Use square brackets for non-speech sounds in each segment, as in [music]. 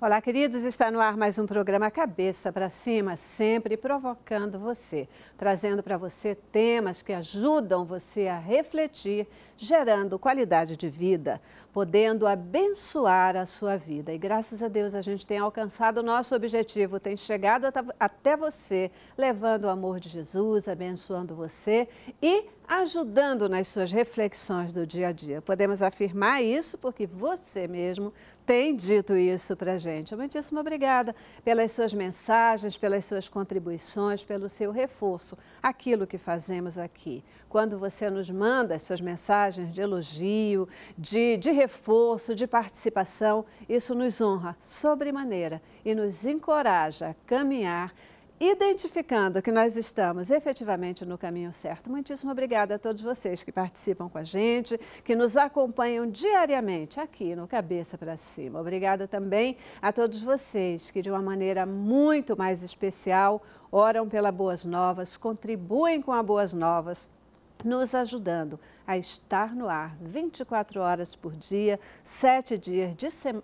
Olá, queridos. Está no ar mais um programa Cabeça para Cima, sempre provocando você, trazendo para você temas que ajudam você a refletir, gerando qualidade de vida, podendo abençoar a sua vida. E graças a Deus a gente tem alcançado o nosso objetivo, tem chegado até você, levando o amor de Jesus, abençoando você e ajudando nas suas reflexões do dia a dia. Podemos afirmar isso porque você mesmo tem dito isso para a gente. Muitíssimo obrigada pelas suas mensagens, pelas suas contribuições, pelo seu reforço. Aquilo que fazemos aqui. Quando você nos manda as suas mensagens de elogio, de, de reforço, de participação, isso nos honra sobremaneira e nos encoraja a caminhar identificando que nós estamos efetivamente no caminho certo. Muitíssimo obrigada a todos vocês que participam com a gente, que nos acompanham diariamente aqui no Cabeça para Cima. Obrigada também a todos vocês que, de uma maneira muito mais especial, oram pela Boas Novas, contribuem com a Boas Novas nos ajudando a estar no ar 24 horas por dia, sete dias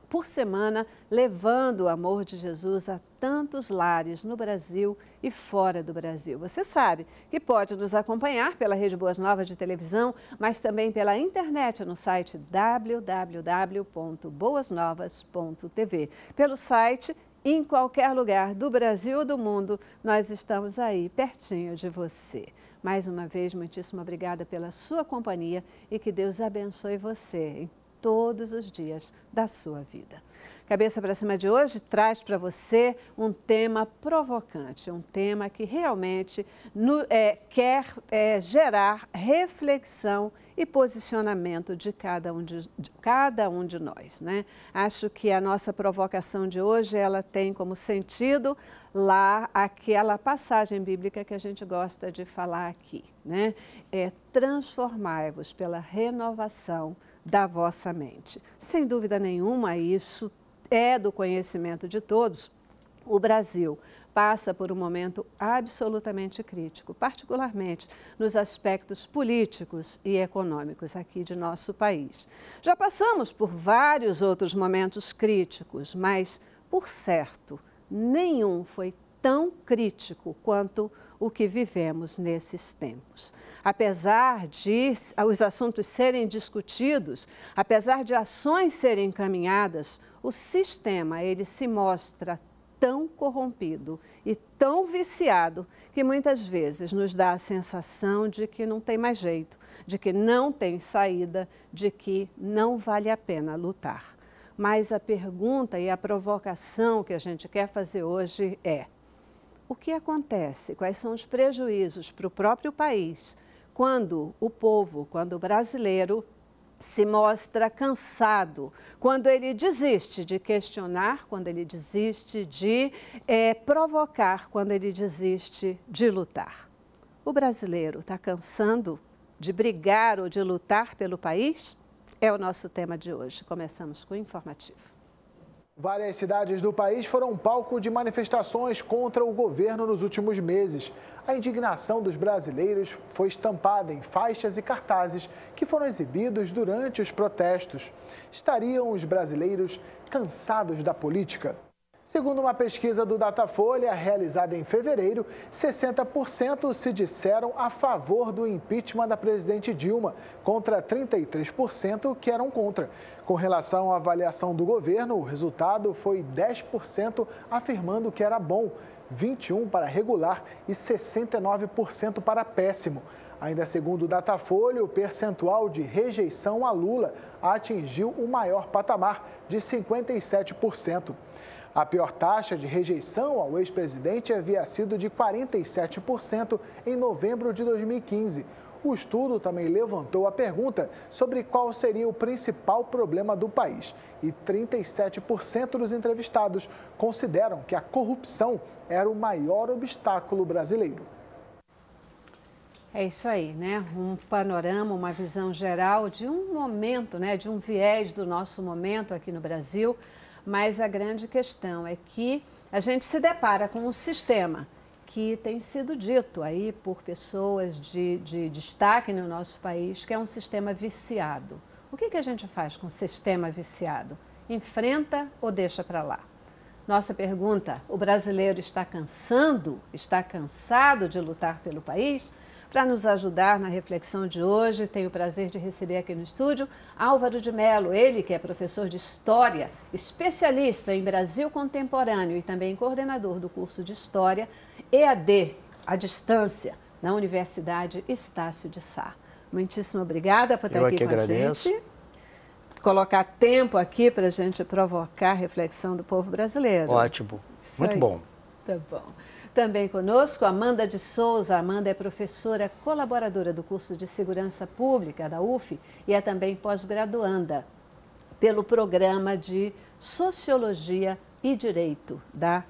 por semana, levando o amor de Jesus a tantos lares no Brasil e fora do Brasil. Você sabe que pode nos acompanhar pela Rede Boas Novas de televisão, mas também pela internet no site www.boasnovas.tv, pelo site em qualquer lugar do Brasil ou do mundo, nós estamos aí, pertinho de você. Mais uma vez, muitíssimo obrigada pela sua companhia e que Deus abençoe você em todos os dias da sua vida. Cabeça para cima de hoje traz para você um tema provocante, um tema que realmente no, é, quer é, gerar reflexão e posicionamento de cada um de, de, cada um de nós. Né? Acho que a nossa provocação de hoje ela tem como sentido lá aquela passagem bíblica que a gente gosta de falar aqui. Né? É transformai-vos pela renovação da vossa mente. Sem dúvida nenhuma, isso é do conhecimento de todos, o Brasil passa por um momento absolutamente crítico, particularmente nos aspectos políticos e econômicos aqui de nosso país. Já passamos por vários outros momentos críticos, mas, por certo, nenhum foi tão crítico quanto o que vivemos nesses tempos. Apesar de os assuntos serem discutidos, apesar de ações serem encaminhadas, o sistema ele se mostra tão corrompido e tão viciado que muitas vezes nos dá a sensação de que não tem mais jeito, de que não tem saída, de que não vale a pena lutar. Mas a pergunta e a provocação que a gente quer fazer hoje é: o que acontece? Quais são os prejuízos para o próprio país quando o povo, quando o brasileiro se mostra cansado, quando ele desiste de questionar, quando ele desiste de é, provocar, quando ele desiste de lutar. O brasileiro está cansando de brigar ou de lutar pelo país? É o nosso tema de hoje. Começamos com o informativo. Várias cidades do país foram palco de manifestações contra o governo nos últimos meses. A indignação dos brasileiros foi estampada em faixas e cartazes que foram exibidos durante os protestos. Estariam os brasileiros cansados da política? Segundo uma pesquisa do Datafolha, realizada em fevereiro, 60% se disseram a favor do impeachment da presidente Dilma, contra 33% que eram contra. Com relação à avaliação do governo, o resultado foi 10% afirmando que era bom, 21% para regular e 69% para péssimo. Ainda segundo o Datafolha, o percentual de rejeição a Lula atingiu o maior patamar, de 57%. A pior taxa de rejeição ao ex-presidente havia sido de 47% em novembro de 2015. O estudo também levantou a pergunta sobre qual seria o principal problema do país. E 37% dos entrevistados consideram que a corrupção era o maior obstáculo brasileiro. É isso aí, né? Um panorama, uma visão geral de um momento, né? De um viés do nosso momento aqui no Brasil. Mas a grande questão é que a gente se depara com um sistema que tem sido dito aí por pessoas de, de destaque no nosso país, que é um sistema viciado. O que, que a gente faz com o sistema viciado? Enfrenta ou deixa para lá? Nossa pergunta: o brasileiro está cansando, está cansado de lutar pelo país? Para nos ajudar na reflexão de hoje, tenho o prazer de receber aqui no estúdio Álvaro de Mello, ele que é professor de História, especialista em Brasil Contemporâneo e também coordenador do curso de História EAD, à distância, na Universidade Estácio de Sá. Muitíssimo obrigada por estar Eu é aqui com agradeço. a gente colocar tempo aqui para a gente provocar a reflexão do povo brasileiro. Ótimo, Isso muito aí. bom. Tá bom. Também conosco, Amanda de Souza. Amanda é professora colaboradora do curso de Segurança Pública da UF e é também pós-graduanda pelo programa de Sociologia e Direito da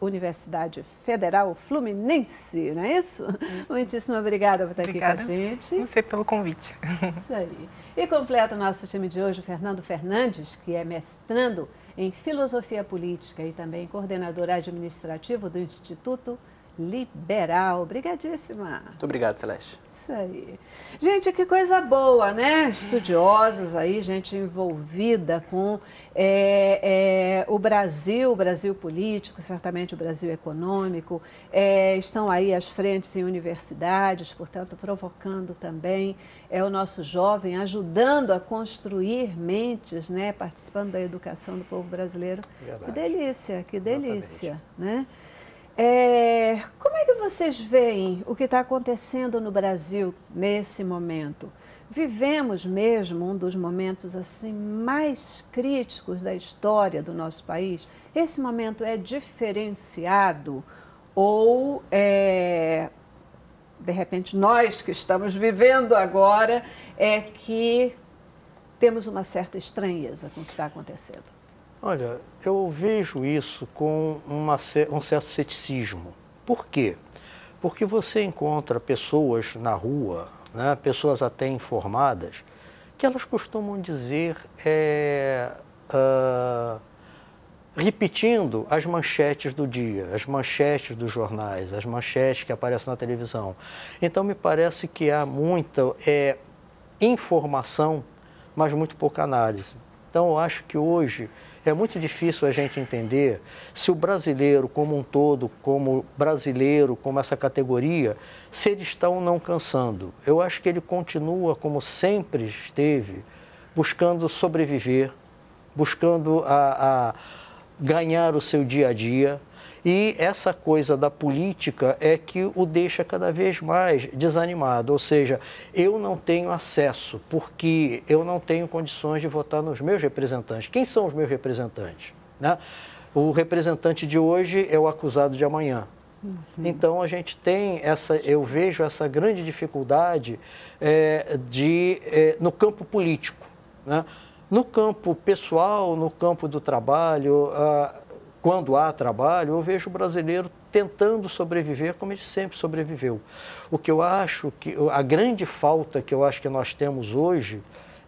Universidade Federal Fluminense, não é isso? isso. Muitíssimo obrigada por estar obrigada aqui com a gente. Você pelo convite. Isso aí. E completa o nosso time de hoje, o Fernando Fernandes, que é mestrando em Filosofia Política e também coordenador administrativo do Instituto liberal. Obrigadíssima. Muito obrigado, Celeste. Isso aí. Gente, que coisa boa, né? Estudiosos aí, gente envolvida com é, é, o Brasil, o Brasil político, certamente o Brasil econômico. É, estão aí as frentes em universidades, portanto, provocando também é o nosso jovem, ajudando a construir mentes, né? Participando da educação do povo brasileiro. Verdade. Que delícia, que delícia, Exatamente. né? É, como é que vocês veem o que está acontecendo no Brasil nesse momento? Vivemos mesmo um dos momentos assim mais críticos da história do nosso país. Esse momento é diferenciado ou é, de repente nós que estamos vivendo agora é que temos uma certa estranheza com o que está acontecendo? Olha, eu vejo isso com uma, um certo ceticismo. Por quê? Porque você encontra pessoas na rua, né, pessoas até informadas, que elas costumam dizer, é, uh, repetindo as manchetes do dia, as manchetes dos jornais, as manchetes que aparecem na televisão. Então, me parece que há muita é, informação, mas muito pouca análise. Então, eu acho que hoje é muito difícil a gente entender se o brasileiro como um todo, como brasileiro, como essa categoria, se ele está ou não cansando. Eu acho que ele continua, como sempre esteve, buscando sobreviver, buscando a, a ganhar o seu dia a dia, e essa coisa da política é que o deixa cada vez mais desanimado, ou seja, eu não tenho acesso porque eu não tenho condições de votar nos meus representantes. Quem são os meus representantes? Né? O representante de hoje é o acusado de amanhã. Uhum. Então a gente tem essa, eu vejo essa grande dificuldade é, de é, no campo político, né? no campo pessoal, no campo do trabalho. Ah, quando há trabalho, eu vejo o brasileiro tentando sobreviver como ele sempre sobreviveu. O que eu acho que a grande falta que eu acho que nós temos hoje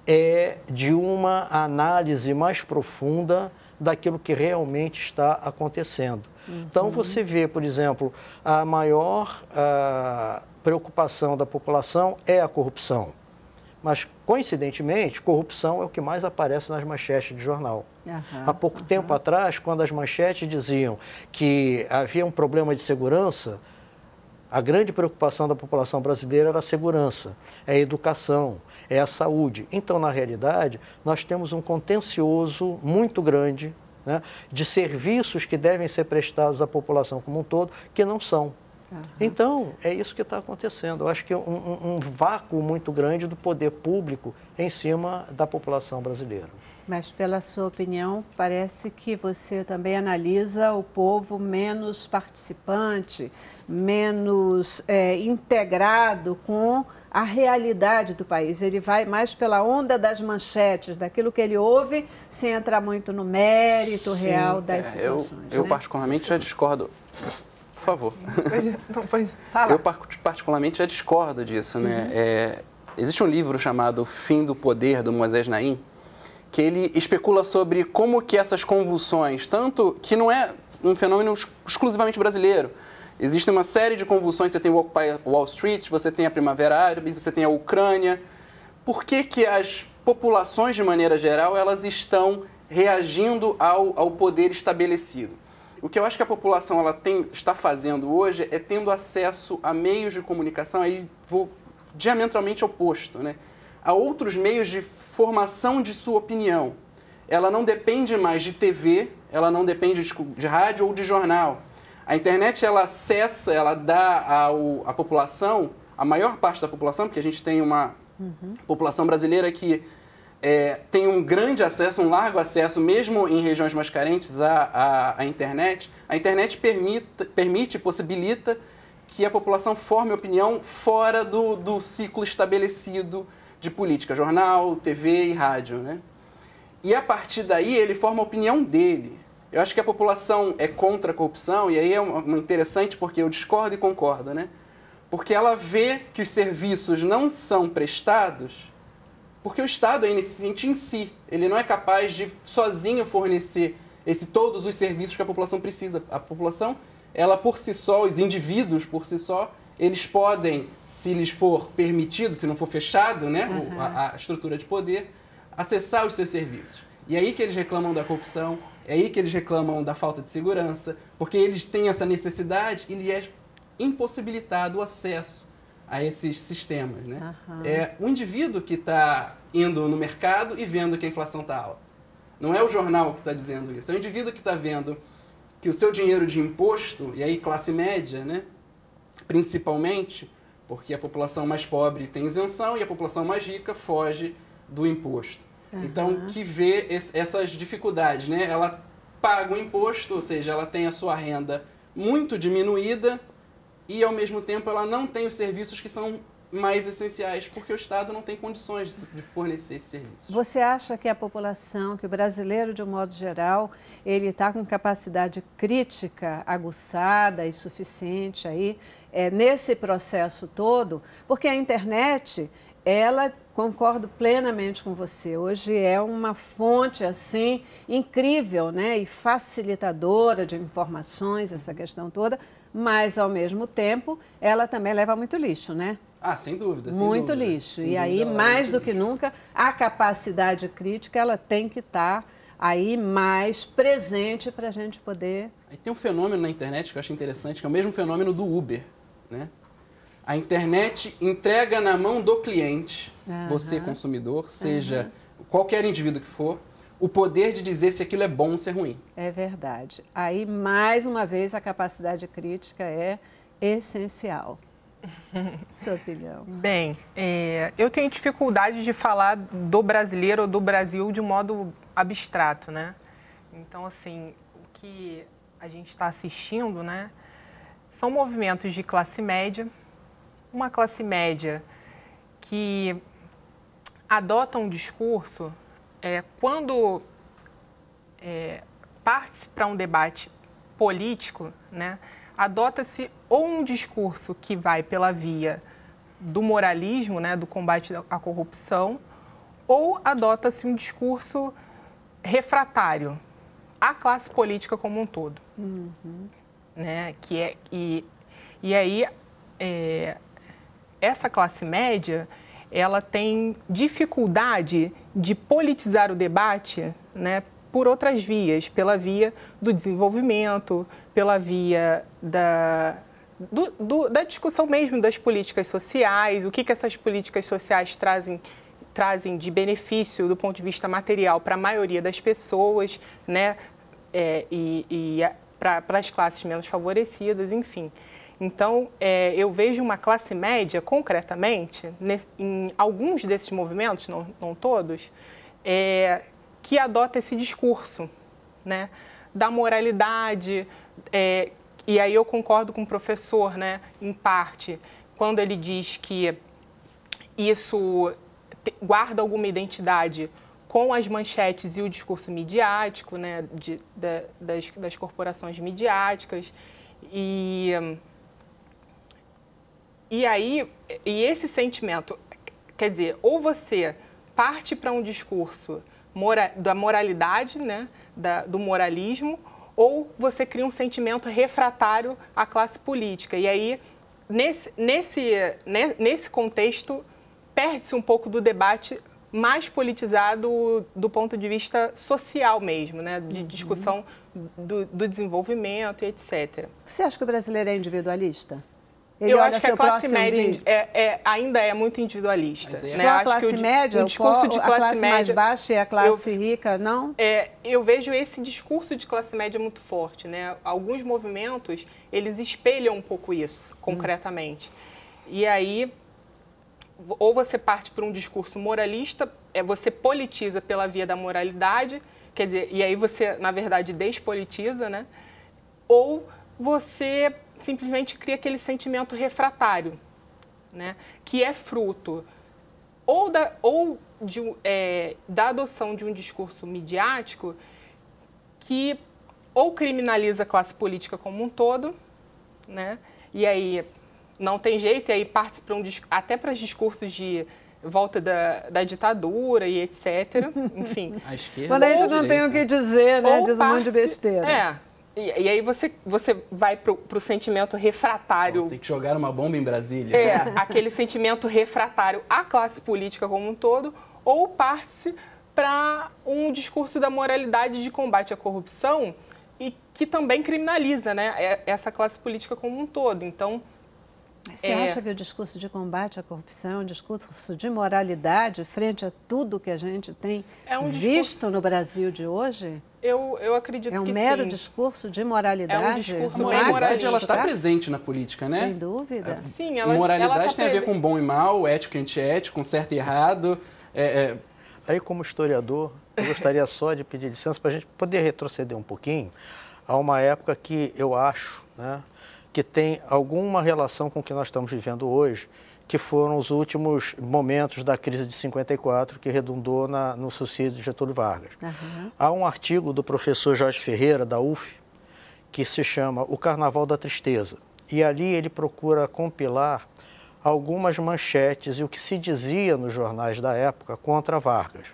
é de uma análise mais profunda daquilo que realmente está acontecendo. Então, uhum. Então você vê, por exemplo, a maior a ah, preocupação da população é a corrupção. Mas, coincidentemente, corrupção é o que mais aparece nas manchetes de jornal. Uhum, Há pouco uhum. tempo atrás, quando as manchetes diziam que havia um problema de segurança, a grande preocupação da população brasileira era a segurança, é a educação, é a saúde. Então, na realidade, nós temos um contencioso muito grande né, de serviços que devem ser prestados à população como um todo, que não são. Então, é isso que está acontecendo. Eu acho que é um, um vácuo muito grande do poder público em cima da população brasileira. Mas, pela sua opinião, parece que você também analisa o povo menos participante, menos é, integrado com a realidade do país. Ele vai mais pela onda das manchetes, daquilo que ele ouve, sem entrar muito no mérito Sim, real das é, situações. Eu, né? eu particularmente, já discordo por favor. pode, é, não pode Eu, particularmente, já discordo disso. Né? Uhum. É, existe um livro chamado Fim do Poder, do Moisés Naim, que ele especula sobre como que essas convulsões, tanto que não é um fenômeno exclusivamente brasileiro, Existe uma série de convulsões, você tem o Occupy Wall Street, você tem a Primavera Árabe, você tem a Ucrânia. Por que, que as populações, de maneira geral, elas estão reagindo ao, ao poder estabelecido? O que eu acho que a população ela tem, está fazendo hoje é tendo acesso a meios de comunicação, aí vou diametralmente oposto, né? a outros meios de formação de sua opinião. Ela não depende mais de TV, ela não depende de, de rádio ou de jornal. A internet ela acessa, ela dá ao, à população, a maior parte da população, porque a gente tem uma uhum. população brasileira que é, tem um grande acesso, um largo acesso, mesmo em regiões mais carentes, à, à, à internet, a internet permite, permite, possibilita que a população forme opinião fora do, do ciclo estabelecido de política, jornal, TV e rádio. Né? E a partir daí ele forma a opinião dele. Eu acho que a população é contra a corrupção, e aí é um, interessante porque eu discordo e concordo, né? Porque ela vê que os serviços não são prestados porque o Estado é ineficiente em si. Ele não é capaz de sozinho fornecer esse, todos os serviços que a população precisa. A população, ela por si só, os indivíduos por si só, eles podem, se lhes for permitido, se não for fechado né, uhum. a, a estrutura de poder, acessar os seus serviços. E é aí que eles reclamam da corrupção, é aí que eles reclamam da falta de segurança, porque eles têm essa necessidade e lhes é impossibilitado o acesso a esses sistemas. Né? Uhum. É o indivíduo que está indo no mercado e vendo que a inflação está alta. Não é o jornal que está dizendo isso, é o indivíduo que está vendo que o seu dinheiro de imposto, e aí classe média, né, principalmente, porque a população mais pobre tem isenção e a população mais rica foge do imposto. Uhum. Então, que vê esse, essas dificuldades, né? Ela paga o imposto, ou seja, ela tem a sua renda muito diminuída e, ao mesmo tempo, ela não tem os serviços que são mais essenciais, porque o Estado não tem condições de fornecer esses serviços. Você acha que a população, que o brasileiro, de um modo geral, ele está com capacidade crítica aguçada e suficiente aí, é, nesse processo todo? Porque a internet, ela, concordo plenamente com você, hoje é uma fonte, assim, incrível, né, e facilitadora de informações, essa questão toda, mas ao mesmo tempo ela também leva muito lixo, né? Ah, sem dúvida. Sem muito dúvida. lixo. Sem e aí, mais do que lixo. nunca, a capacidade crítica ela tem que estar tá aí mais presente para a gente poder. Aí tem um fenômeno na internet que eu acho interessante, que é o mesmo fenômeno do Uber, né? A internet entrega na mão do cliente, você consumidor, seja qualquer indivíduo que for, o poder de dizer se aquilo é bom ou se é ruim. É verdade. Aí, mais uma vez, a capacidade crítica é essencial. [laughs] Sua opinião. Bem, é, eu tenho dificuldade de falar do brasileiro ou do Brasil de modo abstrato, né? Então, assim, o que a gente está assistindo, né? São movimentos de classe média, uma classe média que adota um discurso é, quando é, parte-se para um debate político, né, adota-se ou um discurso que vai pela via do moralismo, né, do combate à corrupção, ou adota-se um discurso refratário à classe política como um todo, uhum. né, que é e, e aí é, essa classe média ela tem dificuldade de politizar o debate né, por outras vias, pela via do desenvolvimento, pela via da, do, do, da discussão mesmo das políticas sociais, o que, que essas políticas sociais trazem trazem de benefício do ponto de vista material para a maioria das pessoas, né, é, e, e para as classes menos favorecidas, enfim. Então, é, eu vejo uma classe média, concretamente, nesse, em alguns desses movimentos, não, não todos, é, que adota esse discurso né, da moralidade. É, e aí eu concordo com o professor, né, em parte, quando ele diz que isso guarda alguma identidade com as manchetes e o discurso midiático, né, de, de, das, das corporações midiáticas. E e aí, e esse sentimento, quer dizer, ou você parte para um discurso mora, da moralidade, né, da, do moralismo, ou você cria um sentimento refratário à classe política. E aí, nesse, nesse, né, nesse contexto, perde-se um pouco do debate mais politizado do ponto de vista social mesmo, né? de uhum. discussão do, do desenvolvimento e etc. Você acha que o brasileiro é individualista? Ele eu acho que a classe média é, é, ainda é muito individualista. Mas, é. né? Só a classe o, média? O discurso de classe, a classe média, mais baixa e a classe eu, rica, não? É, eu vejo esse discurso de classe média muito forte. Né? Alguns movimentos, eles espelham um pouco isso, hum. concretamente. Hum. E aí, ou você parte para um discurso moralista, é, você politiza pela via da moralidade, quer dizer, e aí você, na verdade, despolitiza, né? Ou você simplesmente cria aquele sentimento refratário, né? que é fruto ou, da, ou de, é, da adoção de um discurso midiático que ou criminaliza a classe política como um todo, né? e aí não tem jeito, e aí parte para um, até para os discursos de volta da, da ditadura e etc. [laughs] Enfim. A esquerda. Quando a gente não direita. tem o que dizer, né? Ou Diz um parte, monte de besteira. É. E, e, aí você, você vai pro, o sentimento refratário. Tem que jogar uma bomba em Brasília. É, [laughs] aquele sentimento refratário à classe política como um todo, ou parte para um discurso da moralidade de combate à corrupção e que também criminaliza né, essa classe política como um todo. Então, você é... acha que o discurso de combate à corrupção, o é discurso de moralidade frente a tudo que a gente tem é um visto discurso... no Brasil de hoje? Eu, eu acredito que sim. É um mero sim. discurso de moralidade. É um discurso a moralidade ela está tá? presente na política, né? Sem dúvida. É, sim, ela, moralidade ela tá tem a ver com bom e mal, ético e antiético, com certo e errado. É, é. Aí, como historiador, eu gostaria só de pedir licença para a gente poder retroceder um pouquinho a uma época que eu acho, né, que tem alguma relação com o que nós estamos vivendo hoje, que foram os últimos momentos da crise de 54, que redundou na, no suicídio de Getúlio Vargas. Uhum. Há um artigo do professor Jorge Ferreira, da UF, que se chama O Carnaval da Tristeza. E ali ele procura compilar algumas manchetes e o que se dizia nos jornais da época contra Vargas.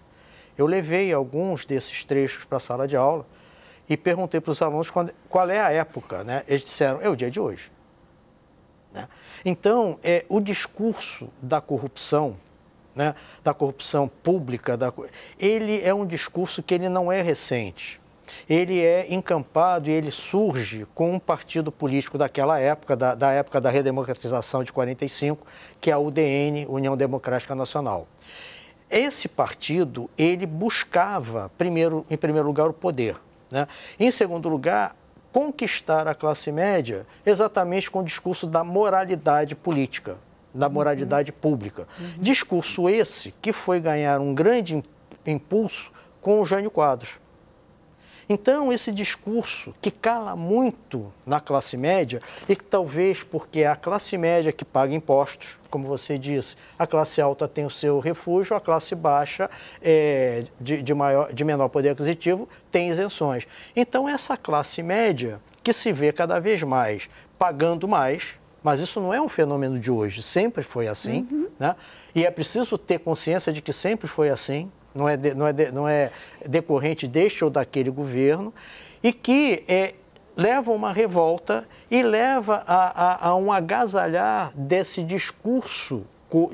Eu levei alguns desses trechos para a sala de aula e perguntei para os alunos qual é a época. Né? Eles disseram, é o dia de hoje. Então, é, o discurso da corrupção, né, da corrupção pública, da, ele é um discurso que ele não é recente. Ele é encampado e ele surge com um partido político daquela época, da, da época da redemocratização de 45, que é a UDN, União Democrática Nacional. Esse partido, ele buscava, primeiro, em primeiro lugar, o poder. Né? Em segundo lugar, conquistar a classe média exatamente com o discurso da moralidade política, da moralidade uhum. pública. Uhum. Discurso esse que foi ganhar um grande impulso com o Jânio Quadros. Então, esse discurso que cala muito na classe média e que talvez porque é a classe média que paga impostos, como você disse, a classe alta tem o seu refúgio, a classe baixa, é, de, de, maior, de menor poder aquisitivo, tem isenções. Então, essa classe média que se vê cada vez mais pagando mais, mas isso não é um fenômeno de hoje, sempre foi assim, uhum. né? e é preciso ter consciência de que sempre foi assim, não é, de, não é, de, não é decorrente deste ou daquele governo, e que é, leva uma revolta e leva a, a, a um agasalhar desse discurso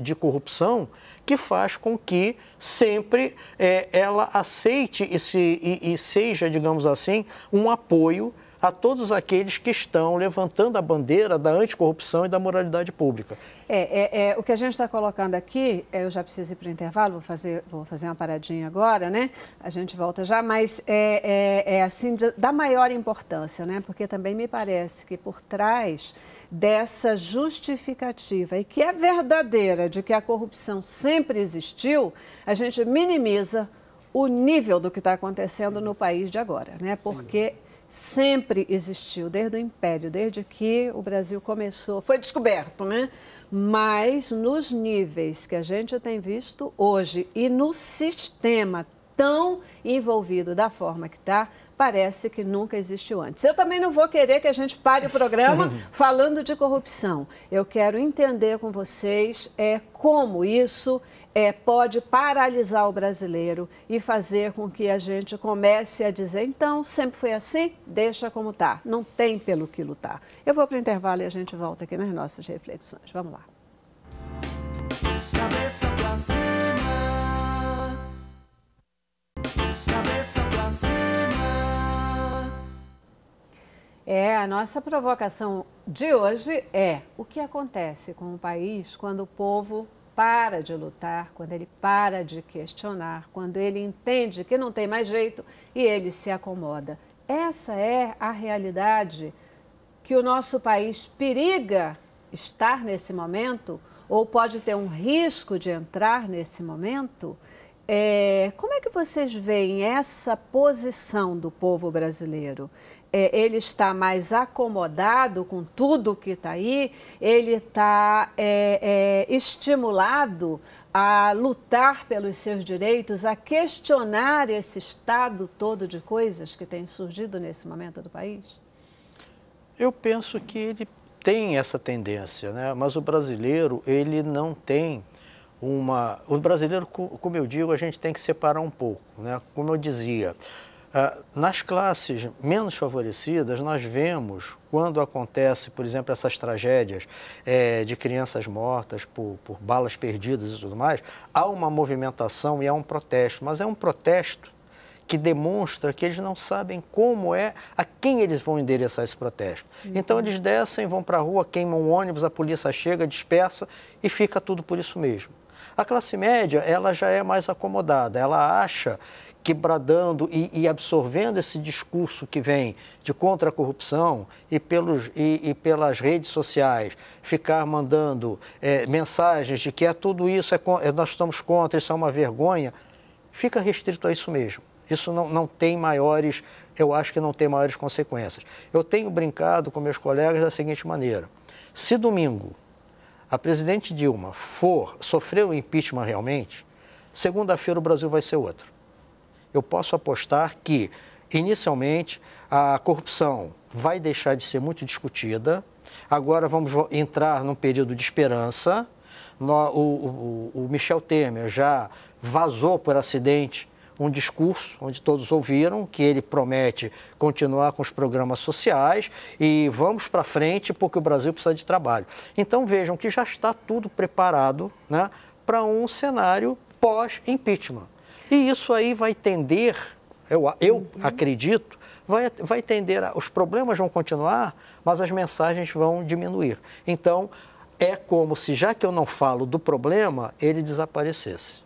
de corrupção que faz com que sempre é, ela aceite e, se, e, e seja, digamos assim, um apoio a todos aqueles que estão levantando a bandeira da anticorrupção e da moralidade pública. É, é, é o que a gente está colocando aqui, é, eu já preciso ir para o intervalo, vou fazer, vou fazer uma paradinha agora, né? A gente volta já, mas é, é, é assim, de, da maior importância, né? Porque também me parece que por trás dessa justificativa, e que é verdadeira, de que a corrupção sempre existiu, a gente minimiza o nível do que está acontecendo no país de agora, né? Porque sempre existiu, desde o Império, desde que o Brasil começou, foi descoberto, né? Mas nos níveis que a gente tem visto hoje e no sistema tão envolvido da forma que está, parece que nunca existiu antes. Eu também não vou querer que a gente pare o programa [laughs] falando de corrupção. Eu quero entender com vocês é, como isso é, pode paralisar o brasileiro e fazer com que a gente comece a dizer: então, sempre foi assim, deixa como está. Não tem pelo que lutar. Eu vou para o intervalo e a gente volta aqui nas nossas reflexões. Vamos lá. Cabeça pra cima. Cabeça pra cima. É, a nossa provocação de hoje é o que acontece com o país quando o povo para de lutar, quando ele para de questionar, quando ele entende que não tem mais jeito e ele se acomoda. Essa é a realidade que o nosso país periga estar nesse momento, ou pode ter um risco de entrar nesse momento. É, como é que vocês veem essa posição do povo brasileiro? é, ele está mais acomodado com tudo que está aí, ele está é, é, estimulado a lutar pelos seus direitos, a questionar esse estado todo de coisas que tem surgido nesse momento do país? Eu penso que ele tem essa tendência, né? mas o brasileiro ele não tem uma. O brasileiro, como eu digo, a gente tem que separar um pouco. Né? Como eu dizia, ah, nas classes menos favorecidas, nós vemos quando acontece, por exemplo, essas tragédias é, de crianças mortas por, por balas perdidas e tudo mais, há uma movimentação e há um protesto, mas é um protesto que demonstra que eles não sabem como é, a quem eles vão endereçar esse protesto. Uhum. Então eles descem, vão para a rua, queimam um ônibus, a polícia chega, dispersa e fica tudo por isso mesmo. A classe média, ela já é mais acomodada, ela acha que bradando e, e absorvendo esse discurso que vem de contra a corrupção e, pelos, e, e pelas redes sociais ficar mandando é, mensagens de que é tudo isso, é, é, nós estamos contra, isso é uma vergonha, fica restrito a isso mesmo. Isso não, não tem maiores, eu acho que não tem maiores consequências. Eu tenho brincado com meus colegas da seguinte maneira: se domingo a presidente Dilma for sofrer o um impeachment realmente, segunda-feira o Brasil vai ser outro. Eu posso apostar que, inicialmente, a corrupção vai deixar de ser muito discutida. Agora vamos entrar num período de esperança. O, o, o Michel Temer já vazou por acidente um discurso onde todos ouviram que ele promete continuar com os programas sociais e vamos para frente porque o Brasil precisa de trabalho. Então vejam que já está tudo preparado né, para um cenário pós-impeachment. E isso aí vai tender, eu, eu uhum. acredito, vai, vai tender, a, os problemas vão continuar, mas as mensagens vão diminuir. Então, é como se, já que eu não falo do problema, ele desaparecesse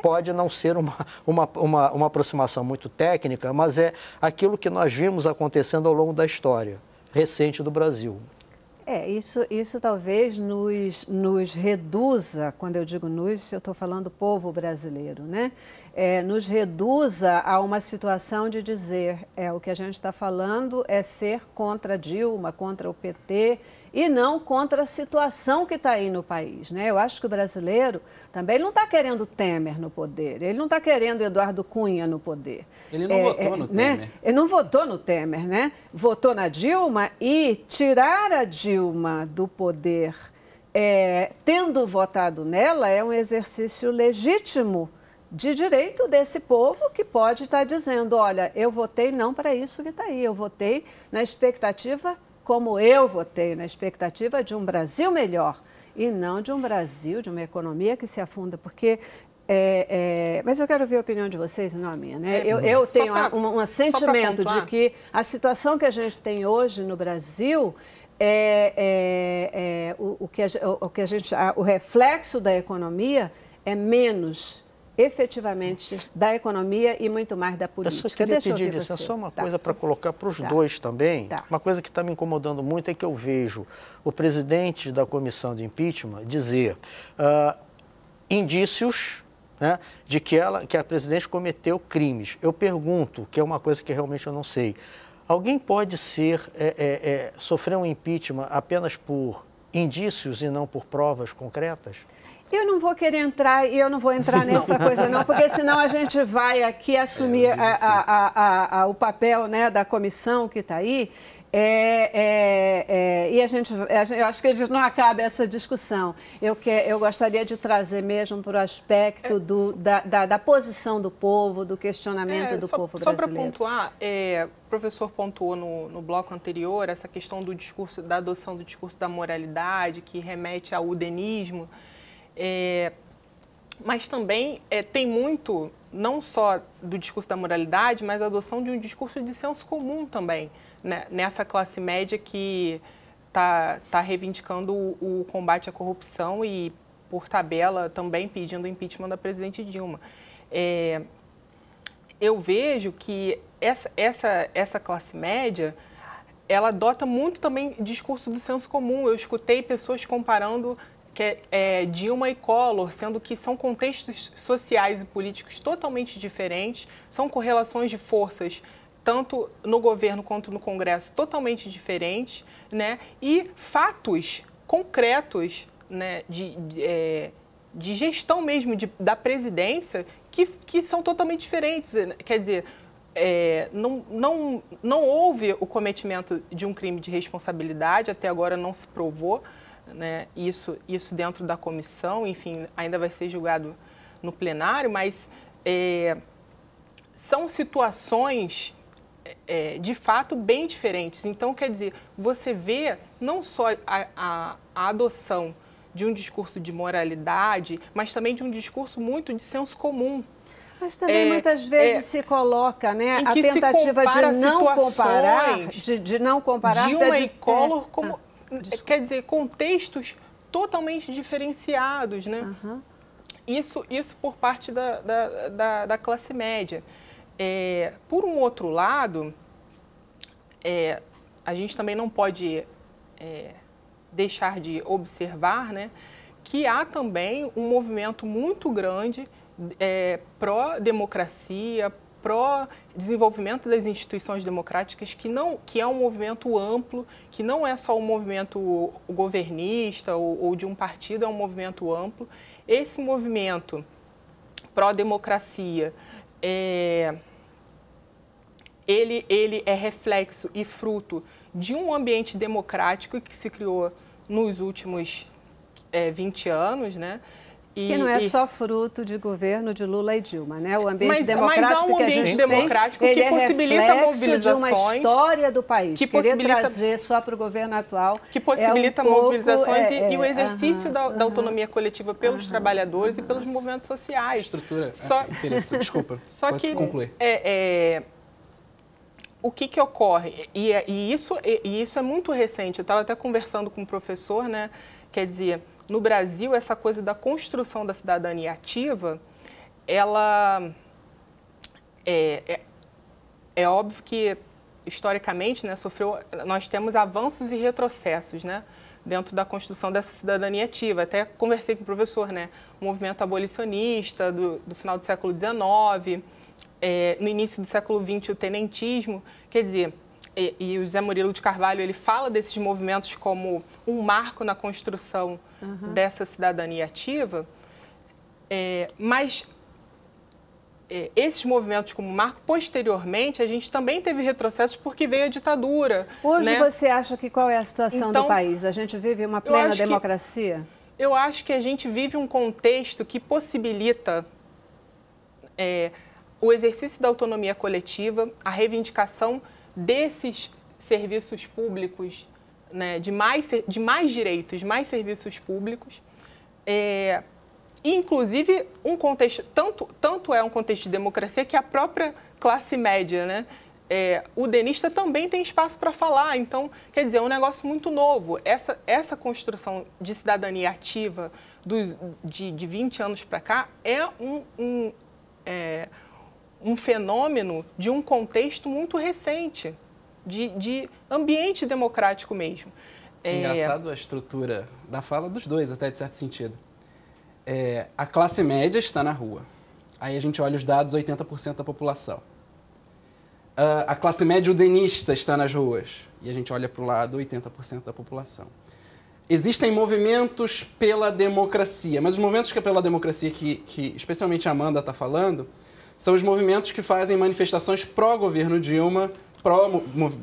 pode não ser uma, uma, uma, uma aproximação muito técnica, mas é aquilo que nós vimos acontecendo ao longo da história recente do Brasil. É, isso, isso talvez nos, nos reduza, quando eu digo nos, eu estou falando povo brasileiro, né? é, nos reduza a uma situação de dizer é o que a gente está falando é ser contra Dilma, contra o PT e não contra a situação que está aí no país. Né? Eu acho que o brasileiro também não está querendo Temer no poder, ele não está querendo Eduardo Cunha no poder. Ele não é, votou é, no né? Temer. Ele não votou no Temer, né? Votou na Dilma e tirar a Dilma do poder, é, tendo votado nela, é um exercício legítimo de direito desse povo que pode estar tá dizendo: olha, eu votei não para isso que está aí, eu votei na expectativa, como eu votei, na expectativa de um Brasil melhor e não de um Brasil, de uma economia que se afunda, porque. É, é, mas eu quero ver a opinião de vocês, não a minha. Né? É. eu, eu tenho pra, um, um sentimento de que a situação que a gente tem hoje no Brasil é, é, é o, o, que a, o, o que a gente, a, o reflexo da economia é menos efetivamente da economia e muito mais da política. Eu só queria Deixa pedir licença, só uma tá, coisa para colocar para os tá. dois também. Tá. Uma coisa que está me incomodando muito é que eu vejo o presidente da comissão de impeachment dizer uh, indícios né, de que, ela, que a presidente cometeu crimes. Eu pergunto, que é uma coisa que realmente eu não sei. Alguém pode ser é, é, é, sofrer um impeachment apenas por indícios e não por provas concretas? Eu não vou querer entrar e eu não vou entrar nessa não. coisa, não, porque senão a gente vai aqui é, assumir é, a, a, a, o papel né, da comissão que está aí. É, é, é, e a gente, eu acho que não acaba essa discussão. Eu, que, eu gostaria de trazer mesmo para o aspecto é, do, da, da, da, posição do povo, do questionamento é, do só, povo brasileiro. Só para pontuar, o professor pontuou no, no bloco anterior essa questão do discurso, da adoção do discurso da moralidade, que remete ao udenismo. É, mas também é, tem muito, não só do discurso da moralidade, mas a adoção de um discurso de senso comum também, né? nessa classe média que está tá reivindicando o, o, combate à corrupção e, por tabela, também pedindo o impeachment da presidente Dilma. É, eu vejo que essa, essa, essa classe média ela adota muito também discurso do senso comum. Eu escutei pessoas comparando que é, é, Dilma e Collor, sendo que são contextos sociais e políticos totalmente diferentes, são correlações de forças tanto no governo quanto no Congresso totalmente diferentes, né? E fatos concretos, né? De, de, é, de gestão mesmo de, da presidência que, que são totalmente diferentes. Né? Quer dizer, é, não, não, não houve o cometimento de um crime de responsabilidade, até agora não se provou, né, isso, isso dentro da comissão, enfim, ainda vai ser julgado no plenário, mas é, são situações é, de fato bem diferentes. Então, quer dizer, você vê não só a, a, a adoção de um discurso de moralidade, mas também de um discurso muito de senso comum, mas também é, muitas vezes é, se coloca né, a tentativa de não comparar, de, de não comparar de uma de, color é. como quer dizer, contextos totalmente diferenciados, né? Uhum. Isso, isso por parte da, da, da, da classe média. É, por um outro lado, é, a gente também não pode é, deixar de observar né, que há também um movimento muito grande é, pró-democracia, pró-desenvolvimento das instituições democráticas, que, não, que é um movimento amplo, que não é só um movimento governista ou, ou de um partido, é um movimento amplo. Esse movimento pró-democracia, é, ele, ele é reflexo e fruto de um ambiente democrático que se criou nos últimos é, 20 anos, né? E, que não é e... só fruto de governo de Lula e Dilma, né? O ambiente mas, democrático mas há um ambiente que a gente democrático tem, que ele é possibilita é mobilizações, de uma história do país. Que possibilita, trazer só para o governo atual que possibilita é um mobilizações pouco, é, e, e, o é, exercício da, da, autonomia coletiva pelos trabalhadores e pelos movimentos sociais. Estrutura. É, só, Desculpa. [laughs] Só que concluir. É, o que, que ocorre? E, e isso, e isso é muito recente. Eu estava até conversando com um professor, né? Quer dizer, no Brasil, essa coisa da construção da cidadania ativa, ela é, é, é óbvio que historicamente, né, sofreu, nós temos avanços e retrocessos, né, dentro da construção dessa cidadania ativa. Até conversei com o professor, né, o movimento abolicionista do, do final do século XIX, é, no início do século XX o tenentismo, quer dizer, e, e o José Murilo de Carvalho, ele fala desses movimentos como um marco na construção uhum. dessa cidadania ativa, é, mas é, esses movimentos como marco, posteriormente, a gente também teve retrocessos porque veio a ditadura. Hoje né? você acha que qual é a situação então, do país? A gente vive uma plena eu democracia? Que, eu acho que a gente vive um contexto que possibilita é, o exercício da autonomia coletiva, a reivindicação desses serviços públicos, né, de, mais, de mais direitos, mais serviços públicos. É, inclusive, um contexto, tanto, tanto é um contexto de democracia que a própria classe média, né, é, o denista também tem espaço para falar. Então, quer dizer, é um negócio muito novo. Essa, essa construção de cidadania ativa do, de, de 20 anos para cá é um, um é, um fenômeno de um contexto muito recente, de, de ambiente democrático mesmo. É... Engraçado a estrutura da fala dos dois, até de certo sentido. É, a classe média está na rua. Aí a gente olha os dados, 80% da população. Uh, a classe média udenista está nas ruas. E a gente olha para o lado, 80% da população. Existem movimentos pela democracia, mas os movimentos que é pela democracia que, que especialmente a Amanda está falando, são os movimentos que fazem manifestações pró-governo Dilma,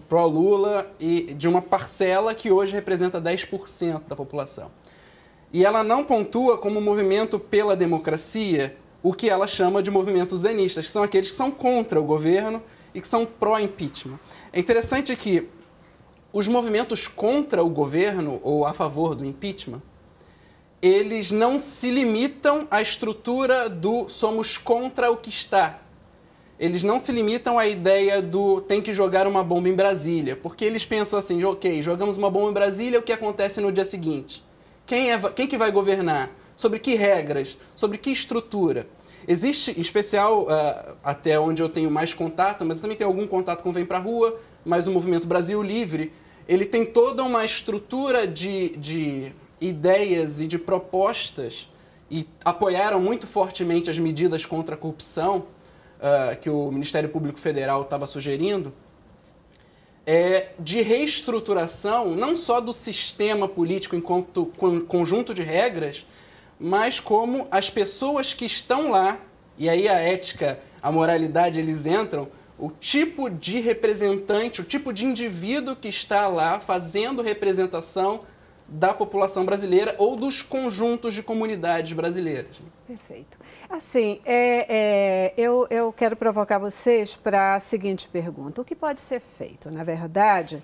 pró-Lula e de uma parcela que hoje representa 10% da população. E ela não pontua como movimento pela democracia o que ela chama de movimentos zenistas, que são aqueles que são contra o governo e que são pró-impeachment. É interessante que os movimentos contra o governo ou a favor do impeachment eles não se limitam à estrutura do somos contra o que está. Eles não se limitam à ideia do tem que jogar uma bomba em Brasília, porque eles pensam assim, ok, jogamos uma bomba em Brasília, o que acontece no dia seguinte? Quem, é, quem que vai governar? Sobre que regras? Sobre que estrutura? Existe, em especial, uh, até onde eu tenho mais contato, mas eu também tenho algum contato com Vem Pra Rua, mas o Movimento Brasil Livre, ele tem toda uma estrutura de, de ideias e de propostas e apoiaram muito fortemente as medidas contra a corrupção uh, que o Ministério Público Federal estava sugerindo, é, de reestruturação não só do sistema político enquanto conjunto de regras, mas como as pessoas que estão lá, e aí a ética, a moralidade, eles entram, o tipo de representante, o tipo de indivíduo que está lá fazendo representação da população brasileira ou dos conjuntos de comunidades brasileiras. Perfeito. Assim, é, é, eu, eu quero provocar vocês para a seguinte pergunta: o que pode ser feito, na verdade,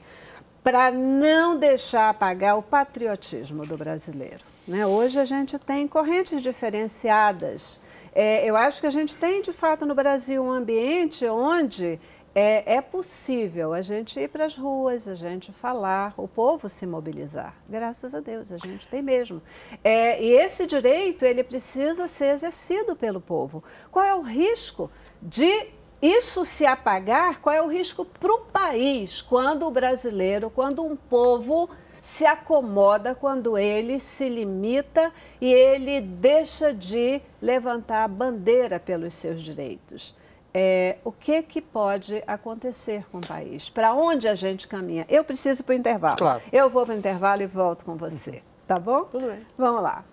para não deixar apagar o patriotismo do brasileiro? Né? Hoje a gente tem correntes diferenciadas. É, eu acho que a gente tem, de fato, no Brasil um ambiente onde é, é possível a gente ir para as ruas, a gente falar, o povo se mobilizar. Graças a Deus, a gente tem mesmo. É, e esse direito, ele precisa ser exercido pelo povo. Qual é o risco de isso se apagar? Qual é o risco para o país quando o brasileiro, quando um povo se acomoda quando ele se limita e ele deixa de levantar a bandeira pelos seus direitos é, o que, que pode acontecer com o país, para onde a gente caminha. Eu preciso para o intervalo. Claro. Eu vou para o intervalo e volto com você. Tá bom? Tudo bem. Vamos lá.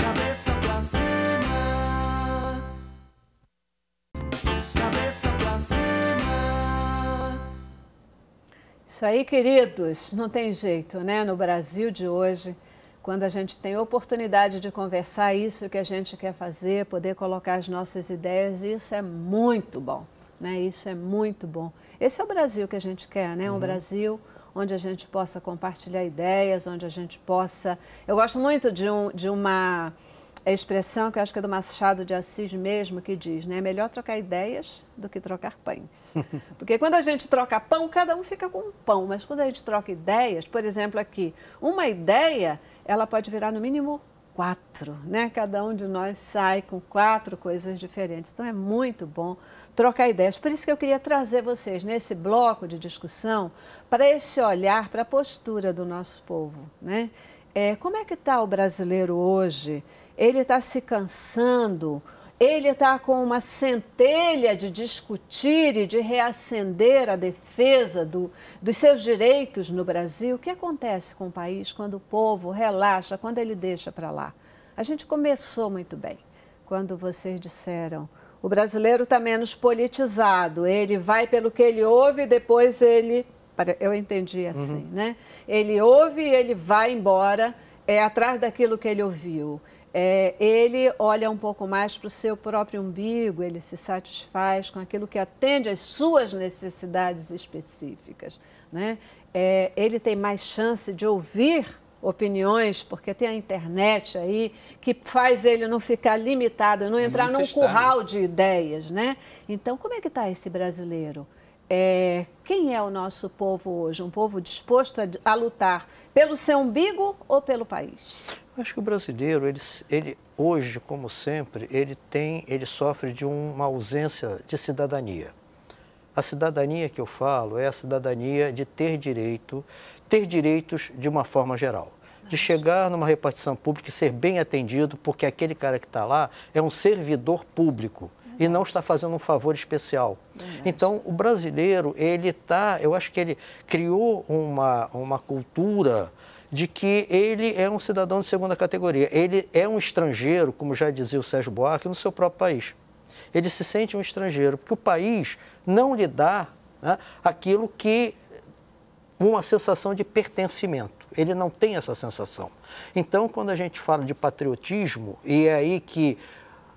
Cabeça pra cima. Cabeça pra cima. Isso aí, queridos, não tem jeito, né? No Brasil de hoje quando a gente tem oportunidade de conversar isso que a gente quer fazer, poder colocar as nossas ideias, isso é muito bom, né? Isso é muito bom. Esse é o Brasil que a gente quer, né? Um uhum. Brasil onde a gente possa compartilhar ideias, onde a gente possa. Eu gosto muito de, um, de uma expressão que eu acho que é do Machado de Assis mesmo, que diz, né? É melhor trocar ideias do que trocar pães. [laughs] Porque quando a gente troca pão, cada um fica com um pão, mas quando a gente troca ideias, por exemplo, aqui, uma ideia ela pode virar no mínimo quatro, né? Cada um de nós sai com quatro coisas diferentes. Então é muito bom trocar ideias. Por isso que eu queria trazer vocês nesse bloco de discussão para esse olhar para a postura do nosso povo, né? É, como é que está o brasileiro hoje? Ele está se cansando ele está com uma centelha de discutir e de reacender a defesa do, dos seus direitos no Brasil. O que acontece com o país quando o povo relaxa, quando ele deixa para lá? A gente começou muito bem quando vocês disseram. O brasileiro está menos politizado, ele vai pelo que ele ouve e depois ele. Eu entendi uhum. assim, uhum. né? Ele ouve e ele vai embora, é atrás daquilo que ele ouviu. É, ele olha um pouco mais para o seu próprio umbigo, ele se satisfaz com aquilo que atende às suas necessidades específicas. Né? É, ele tem mais chance de ouvir opiniões, porque tem a internet aí, que faz ele não ficar limitado, não é entrar num né? curral de ideias. Né? Então, como é que está esse brasileiro? É, quem é o nosso povo hoje? Um povo disposto a, a, lutar pelo seu umbigo ou pelo país? Acho que o brasileiro, ele, ele hoje, como sempre, ele tem, ele sofre de uma ausência de cidadania. A cidadania que eu falo é a cidadania de ter direito, ter direitos de uma forma geral de chegar numa repartição pública e ser bem atendido, porque aquele cara que está lá é um servidor público e não está fazendo um favor especial. Verdade. Então, o brasileiro, ele está, eu acho que ele criou uma, uma cultura de que ele é um cidadão de segunda categoria. Ele é um estrangeiro, como já dizia o Sérgio Buarque, no seu próprio país. Ele se sente um estrangeiro, porque o país não lhe dá né, aquilo que uma sensação de pertencimento. Ele não tem essa sensação. Então, quando a gente fala de patriotismo, e é aí que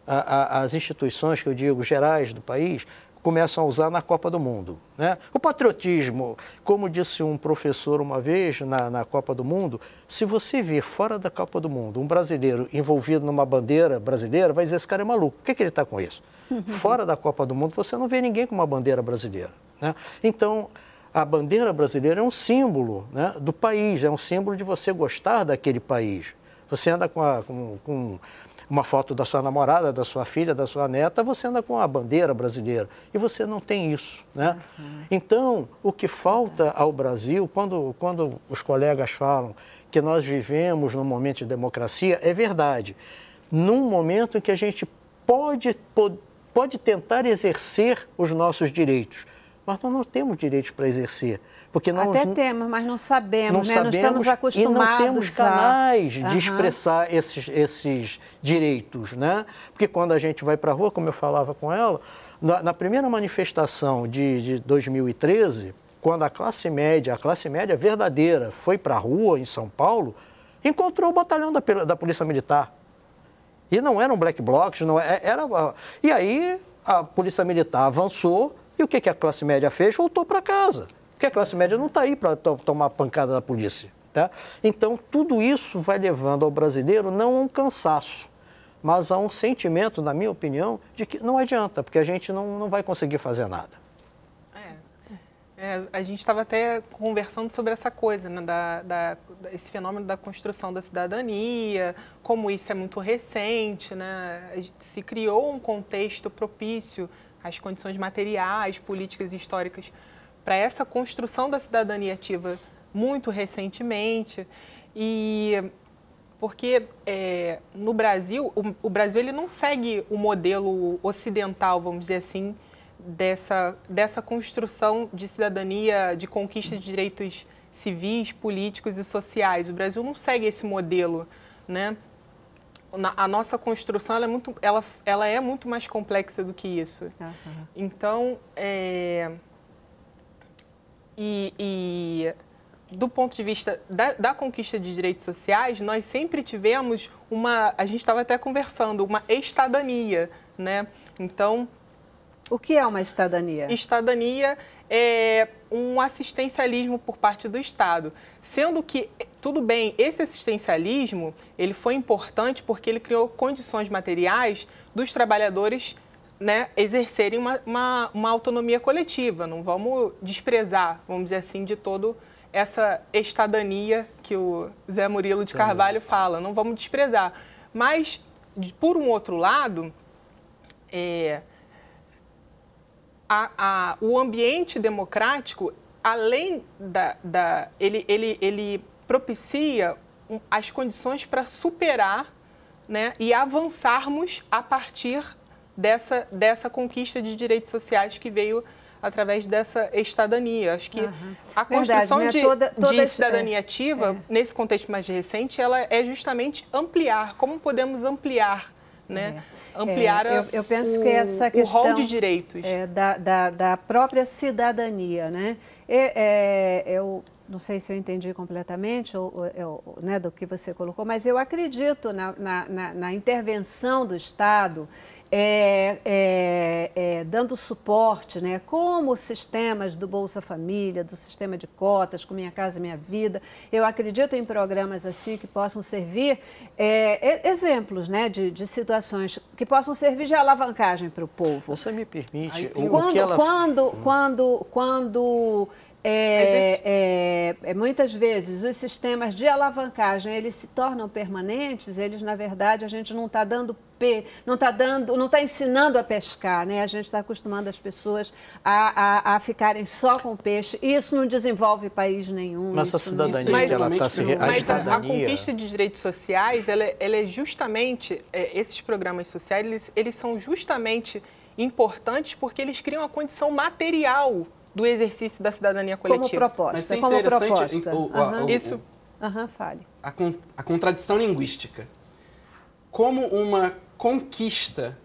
a, a, as instituições, que eu digo, gerais do país, começam a usar na Copa do Mundo. Né? O patriotismo, como disse um professor uma vez na, na Copa do Mundo, se você vê fora da Copa do Mundo um brasileiro envolvido numa bandeira brasileira, vai dizer esse cara é maluco. Por que, que ele está com isso? [laughs] Fora da Copa do Mundo, você não vê ninguém com uma bandeira brasileira. Né? Então, a bandeira brasileira é um símbolo né, do país, é um símbolo de você gostar daquele país. Você anda com, a, com, com uma foto da sua namorada, da sua filha, da sua neta, você anda com a bandeira brasileira. E você não tem isso. Né? Uhum. Então, o que falta ao Brasil, quando, quando os colegas falam que nós vivemos num momento de democracia, é verdade. Num momento em que a gente pode, pode, pode tentar exercer os nossos direitos, mas nós não temos direitos para exercer. Porque Até temos, mas não sabemos, não né? sabemos, não estamos acostumados. E não temos canais a... de expressar esses, esses direitos, né? Porque quando a gente vai para a rua, como eu falava com ela, na, na primeira manifestação de, de 2013, quando a classe média, a classe média verdadeira, foi para a rua em São Paulo, encontrou o batalhão da, da Polícia Militar. E não eram black blocs, não é, é, era. Ah, e aí a Polícia Militar avançou, e o que, que a classe média fez? Voltou para casa porque a classe média não está aí para tomar pancada da polícia. Tá? Então, tudo isso vai levando ao brasileiro não a um cansaço, mas a um sentimento, na minha opinião, de que não adianta, porque a gente não, não vai conseguir fazer nada. É, é a gente estava até conversando sobre essa coisa, né, da, da, esse fenômeno da construção da cidadania, como isso é muito recente, né, se criou um contexto propício às condições materiais, políticas e históricas para essa construção da cidadania ativa muito recentemente e porque é, no Brasil o, o, Brasil ele não segue o modelo ocidental vamos dizer assim dessa dessa construção de cidadania de conquista de direitos civis políticos e sociais o Brasil não segue esse modelo né Na, a nossa construção ela é muito ela, ela é muito mais complexa do que isso uhum. então é, e, e, do ponto de vista da, da, conquista de direitos sociais, nós sempre tivemos uma, a gente estava até conversando, uma estadania, né? Então... O que é uma estadania? Estadania é um assistencialismo por parte do Estado, sendo que tudo bem, esse assistencialismo ele foi importante porque ele criou condições materiais dos trabalhadores né, exercerem uma, uma, uma, autonomia coletiva. Não vamos desprezar, vamos dizer assim, de todo essa estadania que o Zé Murilo de Carvalho fala. Não vamos desprezar. Mas, por um outro lado, é, a, a, o ambiente democrático, além da. da ele, ele, ele propicia as condições para superar né, e avançarmos a partir dessa, dessa conquista de direitos sociais que veio através dessa estadania. Acho que uhum. a construção Verdade, né? de, toda, toda de cidadania é, ativa, é. nesse contexto mais recente, ela é justamente ampliar, como podemos ampliar né? É. Ampliar é, eu, eu, penso o, que essa questão o rol de direitos é, da, da, da, própria cidadania, né? É, eu não sei se eu entendi completamente ou, ou, né, do que você colocou, mas eu acredito na, na, na, na intervenção do Estado é, é, é, dando suporte, né? como os sistemas do Bolsa Família, do sistema de cotas, com Minha Casa Minha Vida. Eu acredito em programas assim que possam servir, é, exemplos né? de, de situações que possam servir de alavancagem para o povo. Você me permite, Aí, quando, ela... quando, hum. quando, quando é, é, é, muitas vezes os sistemas de alavancagem eles se tornam permanentes, eles na verdade a gente não está tá dando não está dando, não está ensinando a pescar, né? A gente está acostumando as pessoas a, a, a, ficarem só com peixe. Isso não desenvolve país nenhum. Tá Mas a cidadania não... ela está se re... Mas a, a, conquista de direitos sociais, ela, é, ela é justamente é, esses programas sociais, eles, eles são justamente importantes porque eles criam a condição material do exercício da cidadania coletiva. Como proposta. Mas isso é como proposta. O, uhum. o, o, isso. Uhum, fale. A, con, a contradição linguística. Como uma conquista